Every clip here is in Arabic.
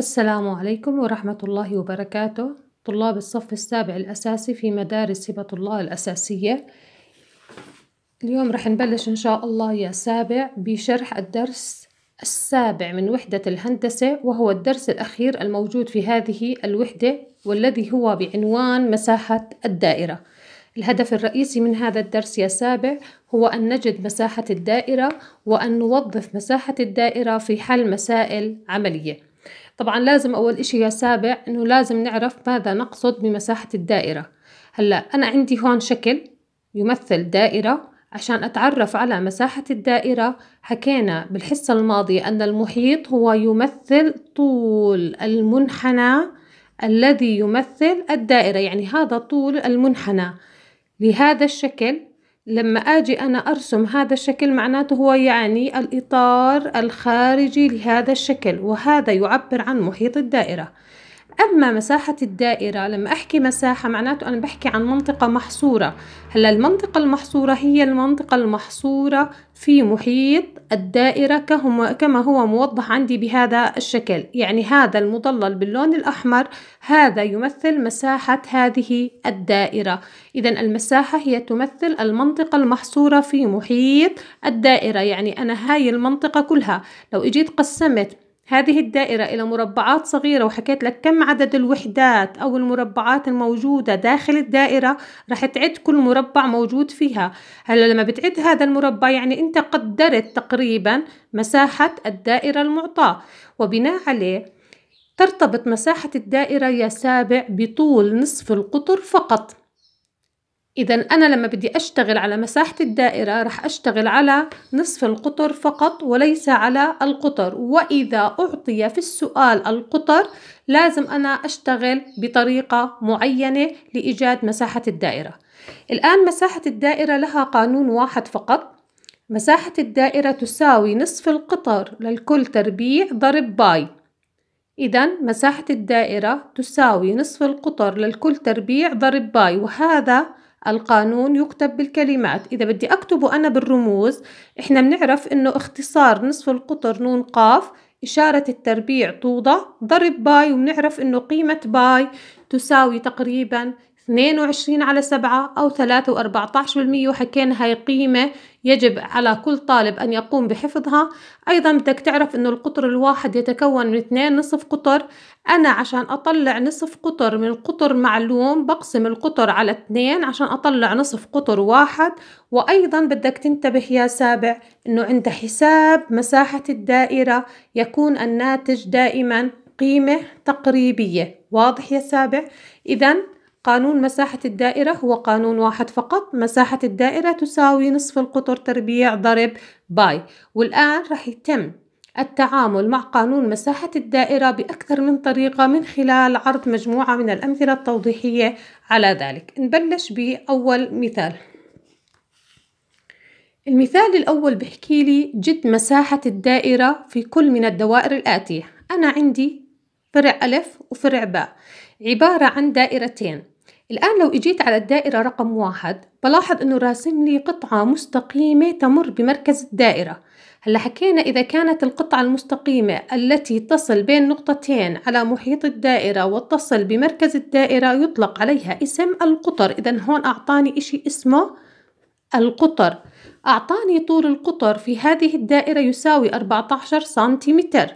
السلام عليكم ورحمة الله وبركاته طلاب الصف السابع الأساسي في مدارس هبة الله الأساسية اليوم رح نبلش إن شاء الله يا سابع بشرح الدرس السابع من وحدة الهندسة وهو الدرس الأخير الموجود في هذه الوحدة والذي هو بعنوان مساحة الدائرة الهدف الرئيسي من هذا الدرس يا سابع هو أن نجد مساحة الدائرة وأن نوظف مساحة الدائرة في حل مسائل عملية طبعا لازم أول إشي يا سابع إنه لازم نعرف ماذا نقصد بمساحة الدائرة هلأ أنا عندي هون شكل يمثل دائرة عشان أتعرف على مساحة الدائرة حكينا بالحصة الماضية أن المحيط هو يمثل طول المنحنى الذي يمثل الدائرة يعني هذا طول المنحنى لهذا الشكل لما أجي أنا أرسم هذا الشكل معناته هو يعني الإطار الخارجي لهذا الشكل وهذا يعبر عن محيط الدائرة أما مساحة الدائرة لما أحكي مساحة معناته أنا بحكي عن منطقة محصورة هلا المنطقة المحصورة هي المنطقة المحصورة في محيط الدائرة كما هو موضح عندي بهذا الشكل يعني هذا المضلل باللون الأحمر هذا يمثل مساحة هذه الدائرة إذا المساحة هي تمثل المنطقة المحصورة في محيط الدائرة يعني أنا هاي المنطقة كلها لو إجيت قسمت هذه الدائرة إلى مربعات صغيرة وحكيت لك كم عدد الوحدات أو المربعات الموجودة داخل الدائرة رح تعد كل مربع موجود فيها هلا لما بتعد هذا المربع يعني أنت قدرت تقريبا مساحة الدائرة المعطاة وبناء عليه ترتبط مساحة الدائرة يا سابع بطول نصف القطر فقط إذا أنا لما بدي أشتغل على مساحة الدائرة رح أشتغل على نصف القطر فقط وليس على القطر وإذا أعطي في السؤال القطر لازم أنا أشتغل بطريقة معينة لإيجاد مساحة الدائرة الآن مساحة الدائرة لها قانون واحد فقط مساحة الدائرة تساوي نصف القطر للكل تربيع ضرب باي إذا مساحة الدائرة تساوي نصف القطر للكل تربيع ضرب باي وهذا القانون يكتب بالكلمات إذا بدي أكتبه أنا بالرموز إحنا بنعرف إنه اختصار نصف القطر نون قاف إشارة التربيع توضع ضرب باي وبنعرف إنه قيمة باي تساوي تقريبا 22 على 7 أو 3 و14% وحكينا هاي قيمة يجب على كل طالب أن يقوم بحفظها أيضا بدك تعرف أنه القطر الواحد يتكون من 2 نصف قطر أنا عشان أطلع نصف قطر من قطر معلوم بقسم القطر على 2 عشان أطلع نصف قطر واحد وأيضا بدك تنتبه يا سابع أنه عند حساب مساحة الدائرة يكون الناتج دائما قيمة تقريبية واضح يا سابع إذا قانون مساحة الدائرة هو قانون واحد فقط مساحة الدائرة تساوي نصف القطر تربيع ضرب باي والآن رح يتم التعامل مع قانون مساحة الدائرة بأكثر من طريقة من خلال عرض مجموعة من الأمثلة التوضيحية على ذلك نبلش بأول مثال المثال الأول بحكي لي جد مساحة الدائرة في كل من الدوائر الآتية أنا عندي فرع ألف وفرع باء عبارة عن دائرتين الآن لو إجيت على الدائرة رقم واحد بلاحظ أنه راسم لي قطعة مستقيمة تمر بمركز الدائرة هلا حكينا إذا كانت القطعة المستقيمة التي تصل بين نقطتين على محيط الدائرة وتصل بمركز الدائرة يطلق عليها اسم القطر إذا هون أعطاني إشي اسمه القطر أعطاني طول القطر في هذه الدائرة يساوي 14 سنتيمتر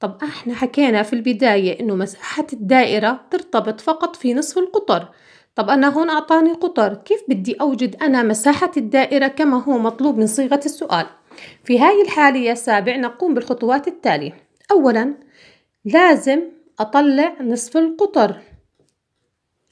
طب احنا حكينا في البداية انه مساحة الدائرة ترتبط فقط في نصف القطر طب أنا هون أعطاني قطر كيف بدي أوجد أنا مساحة الدائرة كما هو مطلوب من صيغة السؤال في هاي الحالة يا سابع نقوم بالخطوات التالية أولا لازم أطلع نصف القطر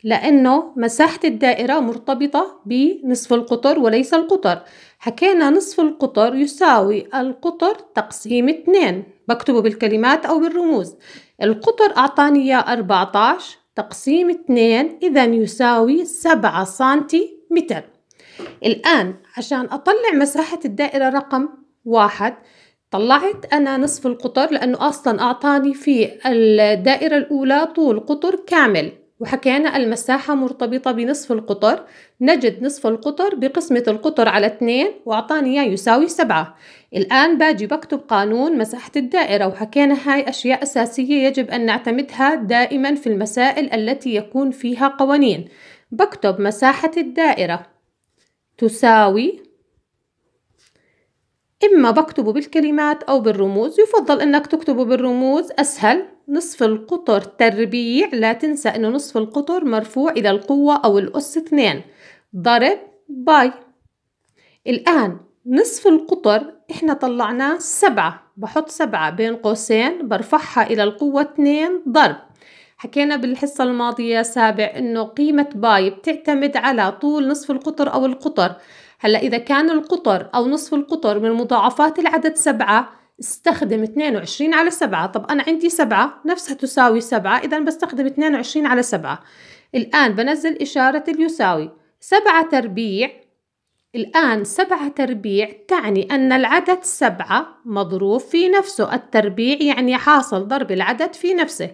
لأنه مساحة الدائرة مرتبطة بنصف القطر وليس القطر حكينا نصف القطر يساوي القطر تقسيم 2 بكتبه بالكلمات أو بالرموز القطر أعطاني إياه 14 تقسيم 2 إذا يساوي 7 سنتيمتر الآن عشان أطلع مساحة الدائرة رقم واحد طلعت أنا نصف القطر لأنه أصلا أعطاني في الدائرة الأولى طول قطر كامل وحكينا المساحة مرتبطة بنصف القطر نجد نصف القطر بقسمة القطر على 2 وأعطاني إياه يساوي 7 الآن باجي بكتب قانون مساحة الدائرة وحكينا هاي أشياء أساسية يجب أن نعتمدها دائما في المسائل التي يكون فيها قوانين بكتب مساحة الدائرة تساوي إما بكتبه بالكلمات أو بالرموز يفضل أنك تكتبه بالرموز أسهل نصف القطر تربيع لا تنسى انه نصف القطر مرفوع الى القوة او الأس 2 ضرب باي الآن نصف القطر احنا طلعناه سبعة بحط سبعة بين قوسين برفعها إلى القوة اتنين ضرب حكينا بالحصة الماضية سابع انه قيمة باي بتعتمد على طول نصف القطر او القطر هلا اذا كان القطر او نصف القطر من مضاعفات العدد سبعة استخدم 22 على 7 طب أنا عندي 7 نفسها تساوي 7 إذا بستخدم 22 على 7 الآن بنزل إشارة اليساوي 7 تربيع الآن 7 تربيع تعني أن العدد 7 مضروب في نفسه التربيع يعني حاصل ضرب العدد في نفسه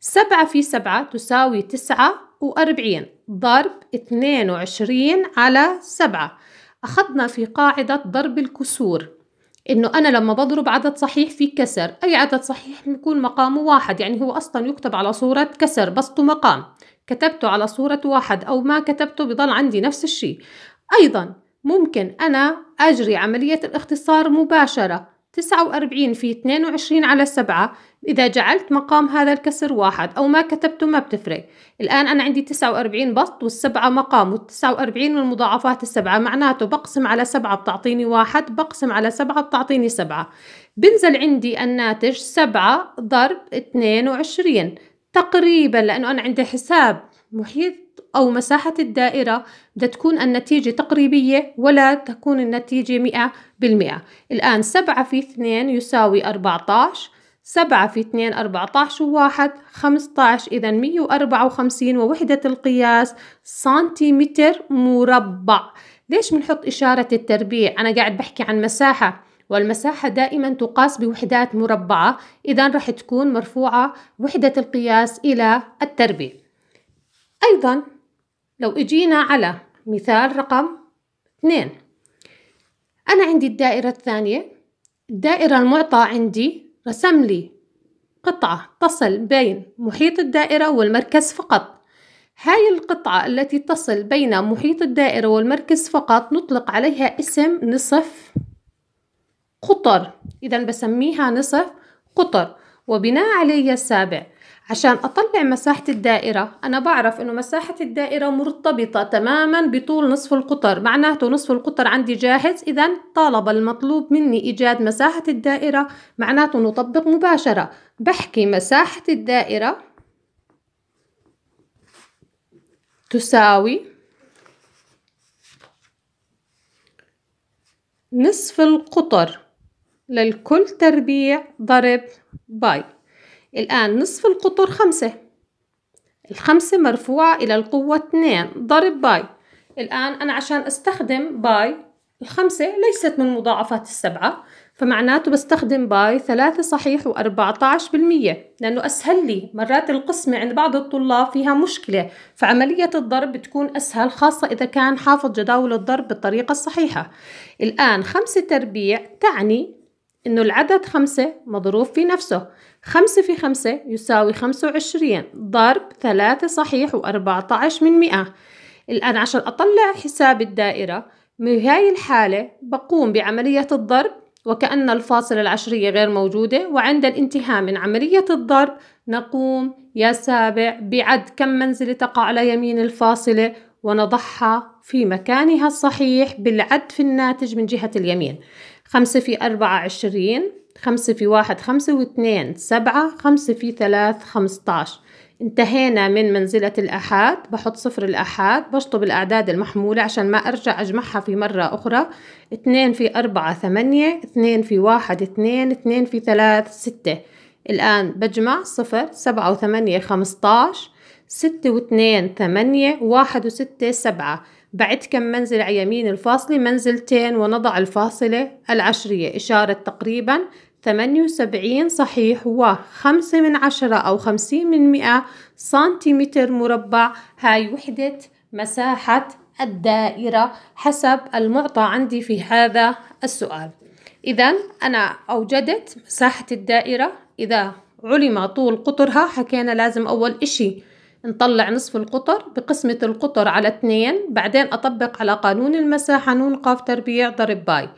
7 في 7 تساوي 49 ضرب 22 على 7 أخذنا في قاعدة ضرب الكسور انه انا لما بضرب عدد صحيح في كسر اي عدد صحيح بيكون مقامه واحد يعني هو اصلا يكتب على صورة كسر بسطه مقام كتبته على صورة واحد او ما كتبته بضل عندي نفس الشيء ايضا ممكن انا اجري عملية الاختصار مباشرة 49 في 22 على 7 إذا جعلت مقام هذا الكسر واحد أو ما كتبته ما بتفرق الآن أنا عندي 49 بسط والسبعة مقام وال49 من مضاعفات السبعة معناته بقسم على سبعة بتعطيني واحد بقسم على سبعة بتعطيني سبعة بنزل عندي الناتج سبعة ضرب 22 تقريبا لأنه أنا عندي حساب محيط أو مساحة الدائرة بدها تكون النتيجة تقريبية ولا تكون النتيجة مئة بالمئة الآن سبعة في اثنين يساوي عشر سبعة في اثنين أربعة عشر وواحد عشر إذا مية وأربعة وخمسين ووحدة القياس سنتيمتر مربع ليش بنحط إشارة التربيع أنا قاعد بحكي عن مساحة والمساحة دائما تقاس بوحدات مربعة إذا رح تكون مرفوعة وحدة القياس إلى التربيع أيضا لو إجينا على مثال رقم اثنين أنا عندي الدائرة الثانية الدائرة المعطى عندي رسم لي قطعة تصل بين محيط الدائرة والمركز فقط هاي القطعة التي تصل بين محيط الدائرة والمركز فقط نطلق عليها اسم نصف قطر إذا بسميها نصف قطر وبناء عليه السابع عشان أطلع مساحة الدائرة أنا بعرف إنه مساحة الدائرة مرتبطة تماما بطول نصف القطر معناته نصف القطر عندي جاهز إذا طالب المطلوب مني إيجاد مساحة الدائرة معناته نطبق مباشرة بحكي مساحة الدائرة تساوي نصف القطر للكل تربيع ضرب باي الآن نصف القطر خمسة الخمسة مرفوعة إلى القوة اثنين ضرب باي الآن أنا عشان أستخدم باي الخمسة ليست من مضاعفات السبعة فمعناته بستخدم باي ثلاثة صحيح وأربعة عشر بالمية لأنه أسهل لي مرات القسمة عند بعض الطلاب فيها مشكلة فعملية الضرب بتكون أسهل خاصة إذا كان حافظ جداول الضرب بالطريقة الصحيحة الآن خمسة تربيع تعني إنه العدد خمسة مضروب في نفسه خمسة في خمسة يساوي خمسة وعشرين ضرب ثلاثة صحيح وأربعة عشر من مئة الآن عشان أطلع حساب الدائرة بهاي الحالة بقوم بعملية الضرب وكأن الفاصلة العشرية غير موجودة وعند الانتهاء من عملية الضرب نقوم يا سابع بعد كم منزلة تقع على يمين الفاصلة ونضعها في مكانها الصحيح بالعد في الناتج من جهة اليمين خمسة في أربعة عشرين خمسة في واحد خمسة واثنين سبعة خمسة في ثلاث خمسطاش انتهينا من منزلة الأحاد بحط صفر الأحاد بشطب الأعداد المحمولة عشان ما أرجع أجمعها في مرة أخرى اثنين في أربعة ثمانية اثنين في واحد اثنين اثنين في ثلاث ستة الآن بجمع صفر سبعة وثمانية عشر ستة واثنين ثمانية واحد وستة سبعة بعد كم منزل على يمين الفاصلة منزلتين ونضع الفاصلة العشرية إشارة تقريبا 78 صحيح و5 من عشرة أو 50 من 100 سنتيمتر مربع هاي وحدة مساحة الدائرة حسب المعطى عندي في هذا السؤال إذا أنا أوجدت مساحة الدائرة إذا علم طول قطرها حكينا لازم أول إشي نطلع نصف القطر بقسمة القطر على اتنين بعدين أطبق على قانون المساحة نون قاف تربيع ضرب باي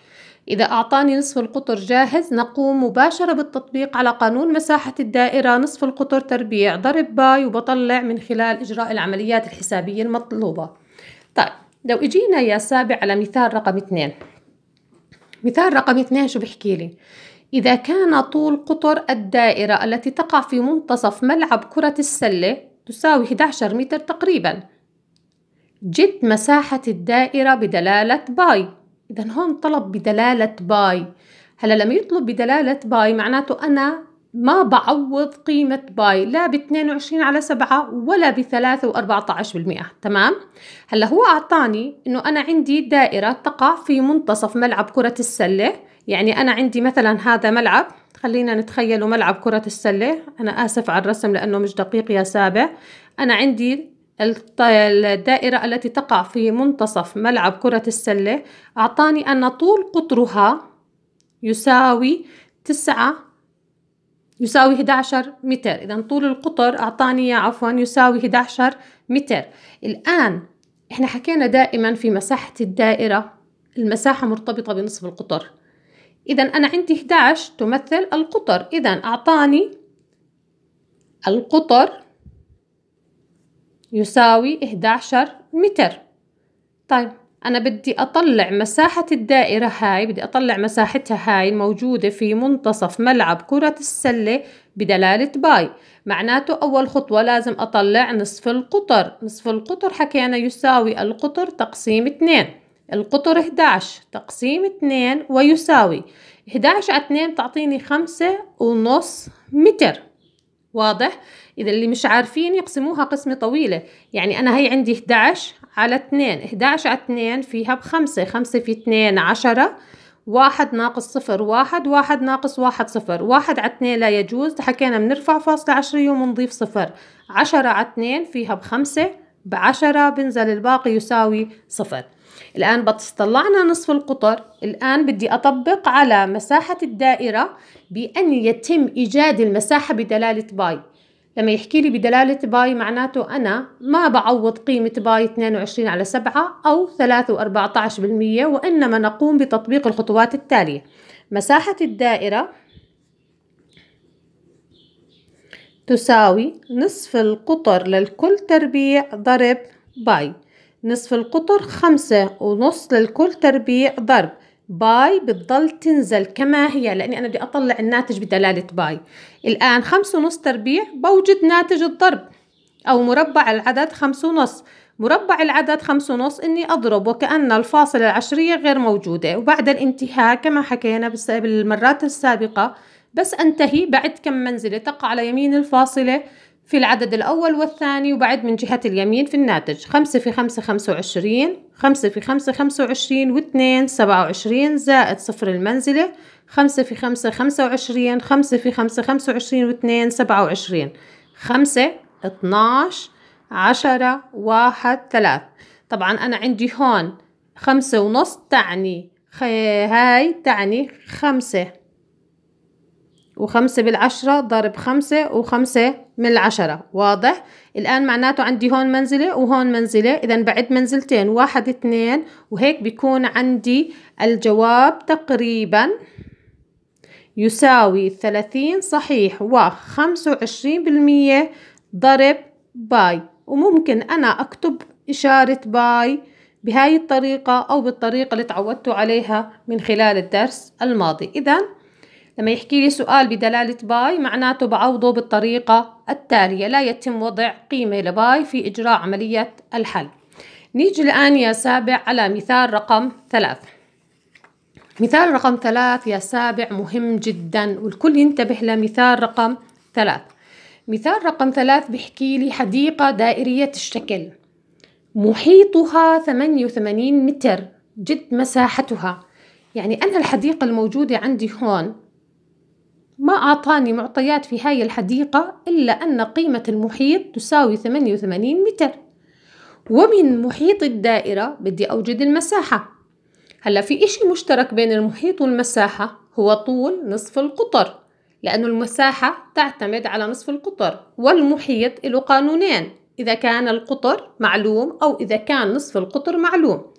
إذا أعطاني نصف القطر جاهز نقوم مباشرة بالتطبيق على قانون مساحة الدائرة نصف القطر تربيع ضرب باي وبطلع من خلال إجراء العمليات الحسابية المطلوبة طيب لو إجينا يا سابع على مثال رقم اثنين مثال رقم اثنين شو بحكي لي إذا كان طول قطر الدائرة التي تقع في منتصف ملعب كرة السلة تساوي 11 متر تقريبا جد مساحة الدائرة بدلالة باي إذا هون طلب بدلالة باي هلا لما يطلب بدلالة باي معناته أنا ما بعوض قيمة باي لا ب 22 على 7 ولا ب 3 و14 بالمئة تمام؟ هلا هو أعطاني إنه أنا عندي دائرة تقع في منتصف ملعب كرة السلة يعني أنا عندي مثلا هذا ملعب خلينا نتخيلوا ملعب كرة السلة أنا آسف على الرسم لأنه مش دقيق يا سابع أنا عندي الدائرة التي تقع في منتصف ملعب كرة السلة أعطاني أن طول قطرها يساوي تسعة يساوي 11 متر إذا طول القطر أعطاني عفوا يساوي 11 متر الآن إحنا حكينا دائما في مساحة الدائرة المساحة مرتبطة بنصف القطر إذا أنا عندي 11 تمثل القطر إذا أعطاني القطر يساوي 11 متر طيب أنا بدي أطلع مساحة الدائرة هاي بدي أطلع مساحتها هاي الموجودة في منتصف ملعب كرة السلة بدلالة باي معناته أول خطوة لازم أطلع نصف القطر نصف القطر حكينا يساوي القطر تقسيم 2 القطر 11 تقسيم 2 ويساوي 11 على 2 تعطيني خمسة ونص متر واضح إذا اللي مش عارفين يقسموها قسمة طويلة يعني أنا هي عندي 11 على 2 11 على 2 فيها ب 5 5 في 2 10 واحد ناقص صفر واحد واحد ناقص واحد صفر واحد على اثنين لا يجوز حكينا بنرفع فاصلة عشرية ومنضيف صفر عشرة على اثنين فيها بخمسة بعشرة بنزل الباقي يساوي صفر الآن بتطلعنا نصف القطر الآن بدي أطبق على مساحة الدائرة بأن يتم إيجاد المساحة بدلالة باي لما يحكي لي بدلالة باي معناته أنا ما بعوض قيمة باي 22 على 7 أو 3.14% وإنما نقوم بتطبيق الخطوات التالية مساحة الدائرة تساوي نصف القطر للكل تربيع ضرب باي نصف القطر خمسة ونص للكل تربيع ضرب باي بتضل تنزل كما هي لأني أنا بدي أطلع الناتج بدلالة باي الآن خمسة ونص تربيع بوجد ناتج الضرب أو مربع العدد خمسة ونص مربع العدد خمسة ونص إني أضرب وكأن الفاصلة العشرية غير موجودة وبعد الانتهاء كما حكينا بالمرات السابقة بس أنتهي بعد كم منزلة تقع على يمين الفاصلة في العدد الأول والثاني وبعد من جهة اليمين في الناتج خمسة في خمسة خمسة وعشرين خمسة في خمسة خمسة وعشرين واثنين سبعة وعشرين زائد صفر المنزلة خمسة في خمسة خمسة وعشرين خمسة في خمسة خمسة وعشرين واثنين سبعة وعشرين خمسة اتناش عشرة واحد ثلاث طبعا أنا عندي هون خمسة ونص تعني هاي تعني خمسة وخمسة بالعشرة ضرب خمسة وخمسة من العشرة واضح الآن معناته عندي هون منزلة وهون منزلة إذا بعد منزلتين واحد اثنين وهيك بيكون عندي الجواب تقريبا يساوي ثلاثين صحيح وخمسة وعشرين بالمية ضرب باي وممكن أنا أكتب إشارة باي بهاي الطريقة أو بالطريقة اللي تعودتوا عليها من خلال الدرس الماضي إذا لما يحكي لي سؤال بدلالة باي معناته بعوضه بالطريقة التالية لا يتم وضع قيمة لباي في إجراء عملية الحل نيجي الآن يا سابع على مثال رقم ثلاث مثال رقم ثلاث يا سابع مهم جدا والكل ينتبه لمثال رقم ثلاث مثال رقم ثلاث بحكي لي حديقة دائرية الشكل محيطها 88 متر جد مساحتها يعني أنا الحديقة الموجودة عندي هون ما أعطاني معطيات في هاي الحديقة إلا أن قيمة المحيط تساوي 88 متر ومن محيط الدائرة بدي أوجد المساحة هلا في إشي مشترك بين المحيط والمساحة هو طول نصف القطر لأن المساحة تعتمد على نصف القطر والمحيط له قانونين إذا كان القطر معلوم أو إذا كان نصف القطر معلوم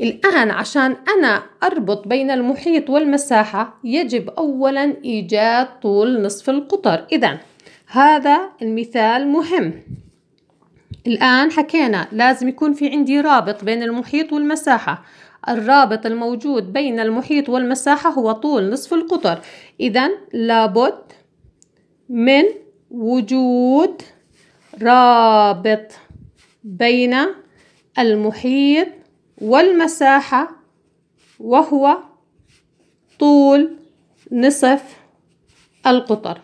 الآن عشان أنا أربط بين المحيط والمساحة يجب أولا إيجاد طول نصف القطر إذا هذا المثال مهم الآن حكينا لازم يكون في عندي رابط بين المحيط والمساحة الرابط الموجود بين المحيط والمساحة هو طول نصف القطر إذا لابد من وجود رابط بين المحيط والمساحة وهو طول نصف القطر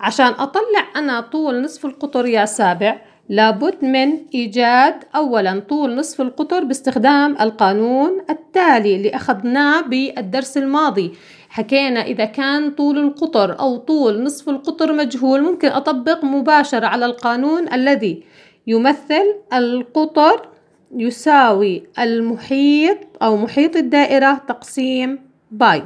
عشان أطلع أنا طول نصف القطر يا سابع لابد من إيجاد أولا طول نصف القطر باستخدام القانون التالي اللي أخذناه بالدرس الماضي حكينا إذا كان طول القطر أو طول نصف القطر مجهول ممكن أطبق مباشرة على القانون الذي يمثل القطر يساوي المحيط أو محيط الدائرة تقسيم باي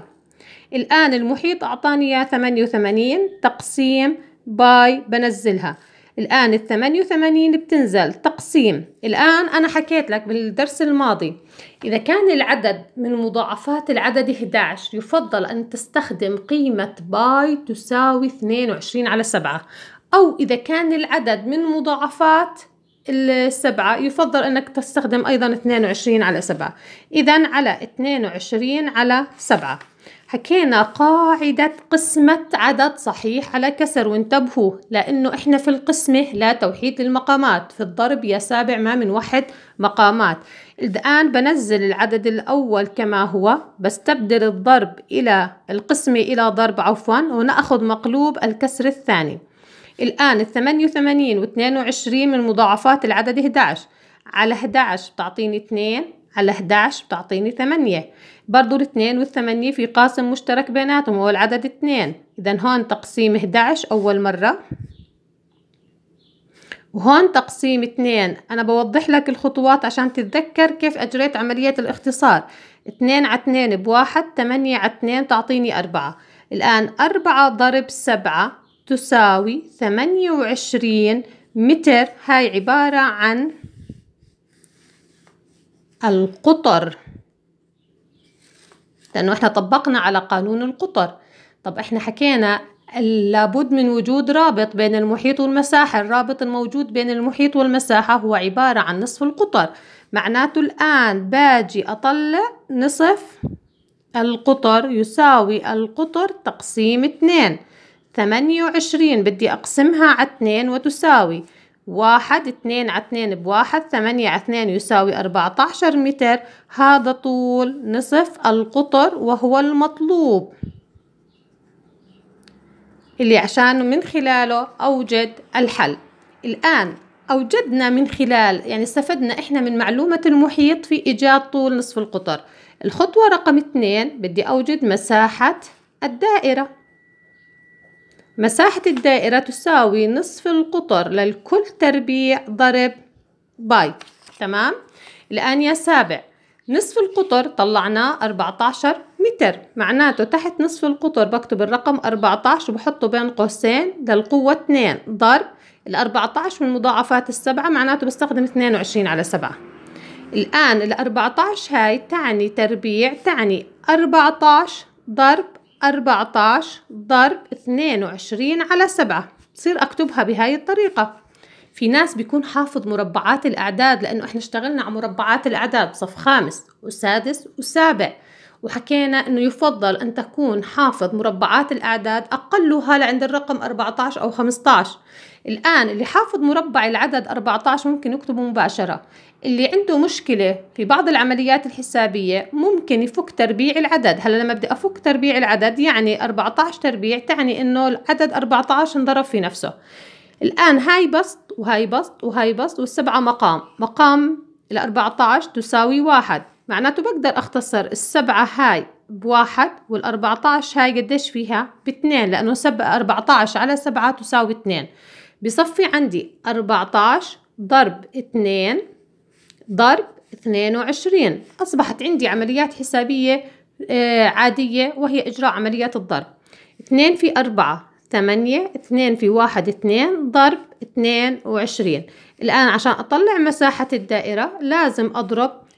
الآن المحيط أعطاني إياه وثمانين تقسيم باي بنزلها الآن الثمانية وثمانين بتنزل تقسيم الآن أنا حكيت لك بالدرس الماضي إذا كان العدد من مضاعفات العدد 11 يفضل أن تستخدم قيمة باي تساوي 22 على 7 أو إذا كان العدد من مضاعفات السبعة يفضل أنك تستخدم أيضا 22 على سبعة إذا على 22 على سبعة حكينا قاعدة قسمة عدد صحيح على كسر وانتبهوا لأنه إحنا في القسمة لا توحيد للمقامات في الضرب يا سابع ما بنوحد مقامات الآن بنزل العدد الأول كما هو بستبدل الضرب إلى القسمة إلى ضرب عفوا ونأخذ مقلوب الكسر الثاني الآن ال 88 و 22 من مضاعفات العدد 11 على 11 بتعطيني 2 على 11 بتعطيني 8 برضو الاثنين والثمانية في قاسم مشترك بيناتهم هو العدد اثنين إذا هون تقسيم 11 أول مرة وهون تقسيم اثنين أنا بوضح لك الخطوات عشان تتذكر كيف أجريت عملية الاختصار اثنين على اثنين بواحد ثمانية على اثنين تعطيني أربعة الآن أربعة ضرب سبعة تساوي ثمانية وعشرين متر هاي عبارة عن القطر لأنه إحنا طبقنا على قانون القطر طب إحنا حكينا لابد من وجود رابط بين المحيط والمساحة الرابط الموجود بين المحيط والمساحة هو عبارة عن نصف القطر معناته الآن باجي أطلع نصف القطر يساوي القطر تقسيم اتنين ثمانية وعشرين بدي أقسمها على اتنين وتساوي واحد اتنين على اتنين بواحد ثمانية على اتنين يساوي أربعة عشر متر هذا طول نصف القطر وهو المطلوب اللي عشان من خلاله أوجد الحل الآن أوجدنا من خلال يعني استفدنا إحنا من معلومة المحيط في إيجاد طول نصف القطر الخطوة رقم اثنين بدي أوجد مساحة الدائرة مساحة الدائرة تساوي نصف القطر للكل تربيع ضرب باي تمام الآن يا سابع نصف القطر طلعنا 14 متر معناته تحت نصف القطر بكتب الرقم 14 وبحطه بين قوسين للقوة 2 ضرب ال 14 من مضاعفات السبعة معناته بستخدم 22 على 7 الآن ال 14 هاي تعني تربيع تعني 14 ضرب 14 ضرب 22 على 7 بصير أكتبها بهاي الطريقة في ناس بيكون حافظ مربعات الأعداد لأنه إحنا اشتغلنا على مربعات الأعداد صف خامس وسادس وسابع وحكينا أنه يفضل أن تكون حافظ مربعات الأعداد أقلها لعند الرقم 14 أو 15 الآن اللي حافظ مربع العدد 14 ممكن يكتبه مباشرة اللي عنده مشكلة في بعض العمليات الحسابية ممكن يفك تربيع العدد هلا لما بدي أفك تربيع العدد يعني 14 تربيع تعني أنه العدد 14 انضرب في نفسه الآن هاي بسط وهاي بسط وهاي بسط والسبعة مقام مقام ال 14 تساوي واحد معناته بقدر أختصر السبعة هاي بواحد والأربعتاش هاي قديش فيها باتنين لأنه سب أربعتاش على سبعة تساوي اتنين بصفي عندي أربعتاش ضرب اتنين ضرب اثنين وعشرين أصبحت عندي عمليات حسابية آه، عادية وهي إجراء عمليات الضرب اثنين في أربعة ثمانية اثنين في واحد اثنين ضرب اثنين وعشرين الآن عشان أطلع مساحة الدائرة لازم أضرب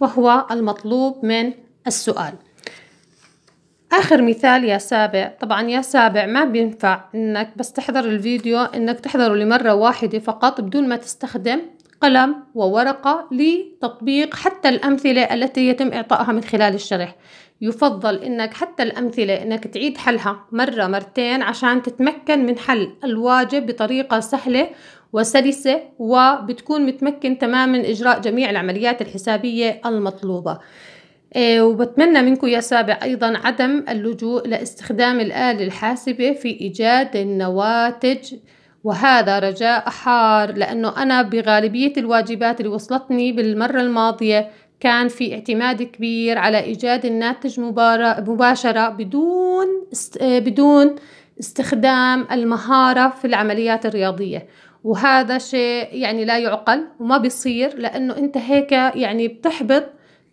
وهو المطلوب من السؤال آخر مثال يا سابع طبعا يا سابع ما بينفع إنك بس تحضر الفيديو إنك تحضره لمرة واحدة فقط بدون ما تستخدم قلم وورقة لتطبيق حتى الأمثلة التي يتم إعطائها من خلال الشرح يفضل إنك حتى الأمثلة إنك تعيد حلها مرة مرتين عشان تتمكن من حل الواجب بطريقة سهلة وسلسة وبتكون متمكن تماما إجراء جميع العمليات الحسابية المطلوبة آه، وبتمنى منكم يا سابع أيضا عدم اللجوء لاستخدام الآلة الحاسبة في إيجاد النواتج وهذا رجاء حار لأنه أنا بغالبية الواجبات اللي وصلتني بالمرة الماضية كان في اعتماد كبير على إيجاد الناتج مباشرة بدون آه، بدون استخدام المهارة في العمليات الرياضية وهذا شيء يعني لا يعقل وما بيصير لأنه أنت هيك يعني بتحبط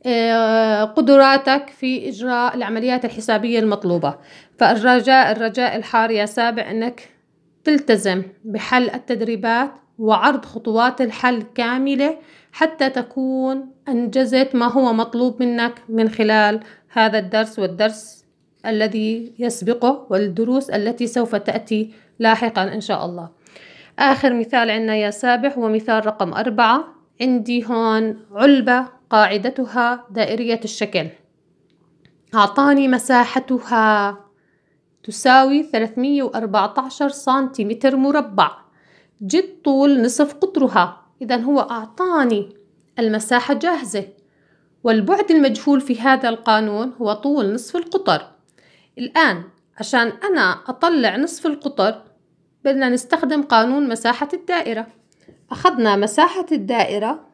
آه، قدراتك في إجراء العمليات الحسابية المطلوبة فالرجاء الرجاء الحار يا سابع أنك تلتزم بحل التدريبات وعرض خطوات الحل كاملة حتى تكون أنجزت ما هو مطلوب منك من خلال هذا الدرس والدرس الذي يسبقه والدروس التي سوف تأتي لاحقا إن شاء الله آخر مثال عندنا يا سابح هو مثال رقم أربعة عندي هون علبة قاعدتها دائرية الشكل أعطاني مساحتها تساوي 314 سنتيمتر مربع جد طول نصف قطرها إذا هو أعطاني المساحة جاهزة والبعد المجهول في هذا القانون هو طول نصف القطر الآن عشان أنا أطلع نصف القطر بدنا نستخدم قانون مساحة الدائرة أخذنا مساحة الدائرة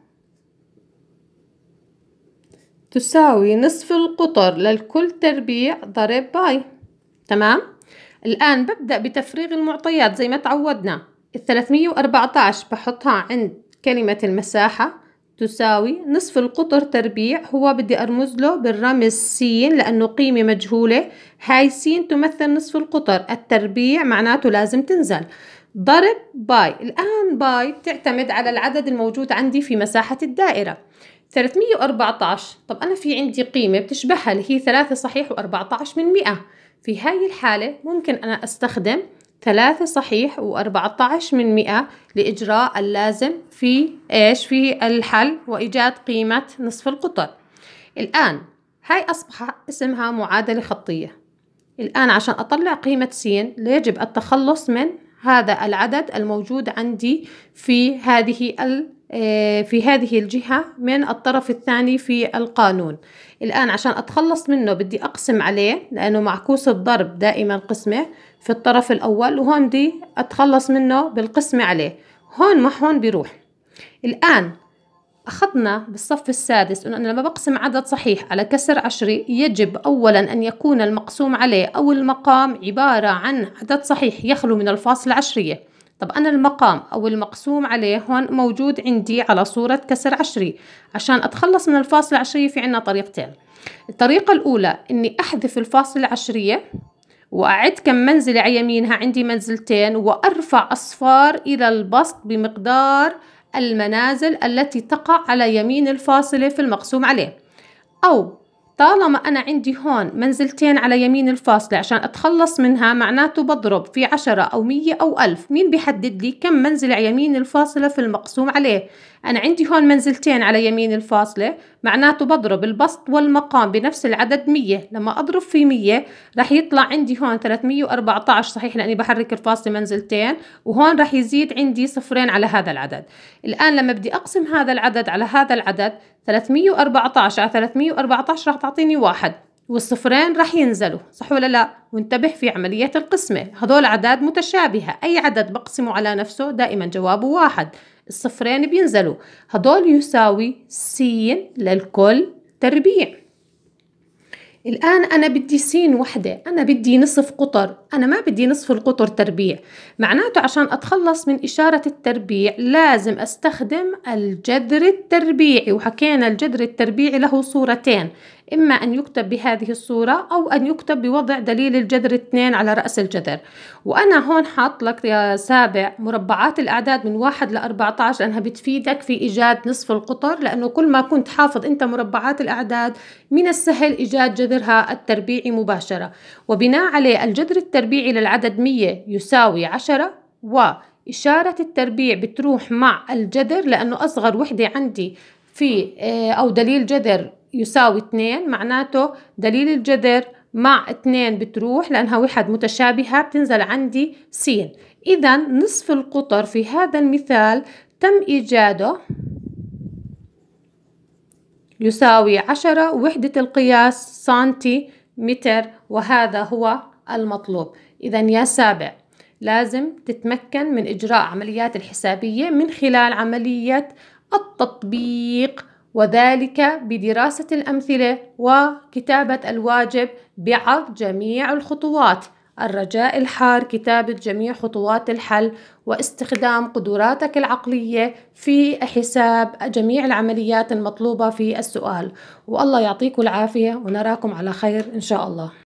تساوي نصف القطر للكل تربيع ضرب باي تمام؟ الآن ببدأ بتفريغ المعطيات زي ما تعودنا الثلاثمية وأربعتاش بحطها عند كلمة المساحة تساوي نصف القطر تربيع هو بدي أرمز له بالرمز س لأنه قيمة مجهولة هاي س تمثل نصف القطر التربيع معناته لازم تنزل ضرب باي الآن باي بتعتمد على العدد الموجود عندي في مساحة الدائرة 314 طب أنا في عندي قيمة بتشبهها اللي هي 3 صحيح و14 من 100 في هاي الحالة ممكن أنا أستخدم ثلاثة صحيح و14 من مئة لإجراء اللازم في إيش في الحل وإيجاد قيمة نصف القطر الآن هاي أصبح اسمها معادلة خطية الآن عشان أطلع قيمة س يجب التخلص من هذا العدد الموجود عندي في هذه ال آه، في هذه الجهة من الطرف الثاني في القانون الآن عشان أتخلص منه بدي أقسم عليه لأنه معكوس الضرب دائما قسمة في الطرف الأول وهون بدي أتخلص منه بالقسمة عليه هون ما هون بيروح الآن أخذنا بالصف السادس أنه أنا لما بقسم عدد صحيح على كسر عشري يجب أولا أن يكون المقسوم عليه أو المقام عبارة عن عدد صحيح يخلو من الفاصلة العشرية طب أنا المقام أو المقسوم عليه هون موجود عندي على صورة كسر عشري عشان أتخلص من الفاصلة العشرية في عنا طريقتين الطريقة الأولى أني أحذف الفاصلة العشرية وأعد كم منزلة على يمينها عندي منزلتين وأرفع أصفار إلى البسط بمقدار المنازل التي تقع على يمين الفاصلة في المقسوم عليه أو طالما أنا عندي هون منزلتين على يمين الفاصلة عشان أتخلص منها معناته بضرب في عشرة أو مية أو ألف مين بيحدد لي كم منزل على يمين الفاصلة في المقسوم عليه أنا عندي هون منزلتين على يمين الفاصلة معناته بضرب البسط والمقام بنفس العدد مية لما أضرب في مية رح يطلع عندي هون 314 صحيح لأني بحرك الفاصلة منزلتين وهون رح يزيد عندي صفرين على هذا العدد الآن لما بدي أقسم هذا العدد على هذا العدد 314 على 314 راح تعطيني واحد والصفرين راح ينزلوا صح ولا لا وانتبه في عملية القسمة هذول أعداد متشابهة أي عدد بقسمه على نفسه دائما جوابه واحد الصفرين بينزلوا هذول يساوي س للكل تربيع الآن أنا بدي سين وحدة أنا بدي نصف قطر أنا ما بدي نصف القطر تربيع معناته عشان أتخلص من إشارة التربيع لازم أستخدم الجذر التربيعي وحكينا الجذر التربيعي له صورتين إما أن يكتب بهذه الصورة أو أن يكتب بوضع دليل الجذر 2 على رأس الجذر وأنا هون حاط لك يا سابع مربعات الأعداد من 1 ل 14 لأنها بتفيدك في إيجاد نصف القطر لأنه كل ما كنت حافظ أنت مربعات الأعداد من السهل إيجاد جذرها التربيعي مباشرة وبناء عليه الجذر التربيعي للعدد 100 يساوي 10 و إشارة التربيع بتروح مع الجذر لأنه أصغر وحدة عندي في آه، أو دليل جذر يساوي اثنين معناته دليل الجذر مع اثنين بتروح لأنها وحد متشابهة بتنزل عندي سين إذا نصف القطر في هذا المثال تم إيجاده يساوي عشرة وحدة القياس سنتي متر وهذا هو المطلوب إذا يا سابع لازم تتمكن من إجراء عمليات الحسابية من خلال عملية التطبيق وذلك بدراسة الأمثلة وكتابة الواجب بعرض جميع الخطوات الرجاء الحار كتابة جميع خطوات الحل واستخدام قدراتك العقلية في حساب جميع العمليات المطلوبة في السؤال والله يعطيكم العافية ونراكم على خير إن شاء الله